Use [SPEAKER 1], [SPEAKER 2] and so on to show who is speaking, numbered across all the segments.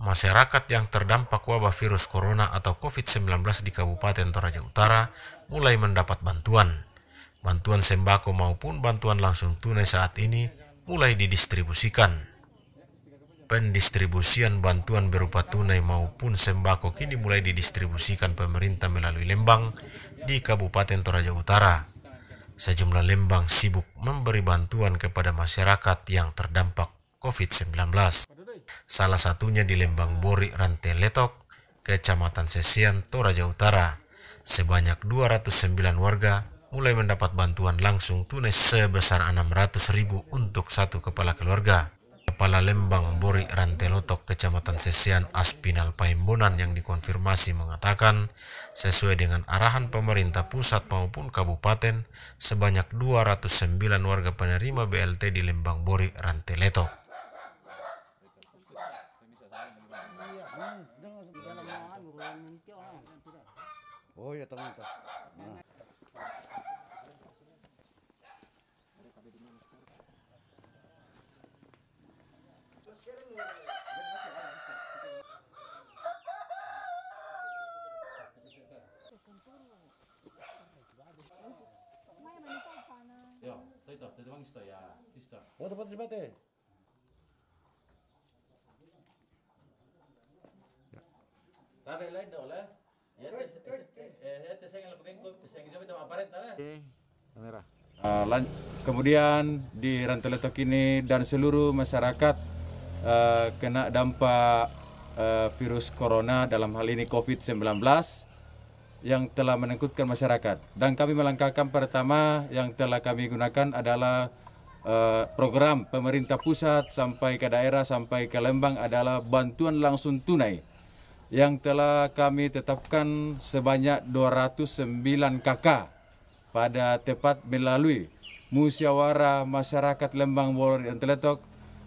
[SPEAKER 1] Masyarakat yang terdampak wabah virus corona atau COVID-19 di Kabupaten Toraja Utara mulai mendapat bantuan. Bantuan sembako maupun bantuan langsung tunai saat ini mulai didistribusikan. Pendistribusian bantuan berupa tunai maupun sembako kini mulai didistribusikan pemerintah melalui Lembang di Kabupaten Toraja Utara sejumlah lembang sibuk memberi bantuan kepada masyarakat yang terdampak COVID-19 salah satunya di Lembang Bori Rantai Letok, Kecamatan Sesian, Toraja Utara. Sebanyak 209 warga mulai mendapat bantuan langsung tunai sebesar 600 ribu untuk satu kepala keluarga. Kepala Lembang Bori Rantelotok Kecamatan Sesian Aspinal Paimbonan yang dikonfirmasi mengatakan sesuai dengan arahan pemerintah pusat maupun kabupaten sebanyak 209 warga penerima BLT di Lembang Bori Rantelotok. Oh ya teman teman. Nah.
[SPEAKER 2] Joo, toito, ya, vangista ja Ah, kemudian di Letok ini dan seluruh masyarakat uh, kena dampak uh, virus corona dalam hal ini COVID-19 yang telah menakutkan masyarakat. Dan kami melangkahkan pertama yang telah kami gunakan adalah uh, program pemerintah pusat sampai ke daerah sampai ke Lembang adalah bantuan langsung tunai yang telah kami tetapkan sebanyak 209 KK pada tepat melalui musyawarah masyarakat Lembang Bolor dan Teletok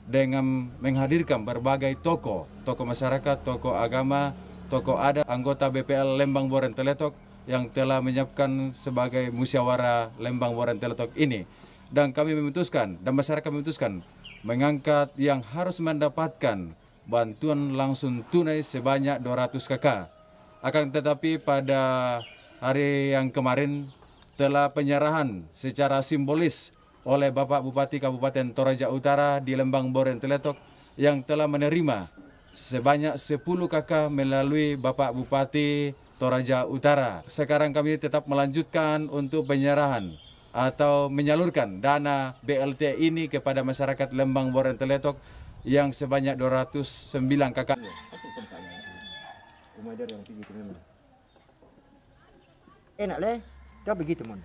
[SPEAKER 2] dengan menghadirkan berbagai toko toko masyarakat, toko agama, toko adat, anggota BPL Lembang Bolor dan Teletok yang telah menyiapkan sebagai musyawarah Lembang Bolor dan Teletok ini. Dan kami memutuskan dan masyarakat memutuskan mengangkat yang harus mendapatkan bantuan langsung tunai sebanyak 200 KK. Akan tetapi pada hari yang kemarin telah penyerahan secara simbolis oleh Bapak Bupati Kabupaten Toraja Utara di Lembang Boren Teletok yang telah menerima sebanyak 10 KK melalui Bapak Bupati Toraja Utara. Sekarang kami tetap melanjutkan untuk penyerahan atau menyalurkan dana BLT ini kepada masyarakat Lembang Boren Teletok yang sebanyak 209 kakak. Enak leh, kau begitu mon.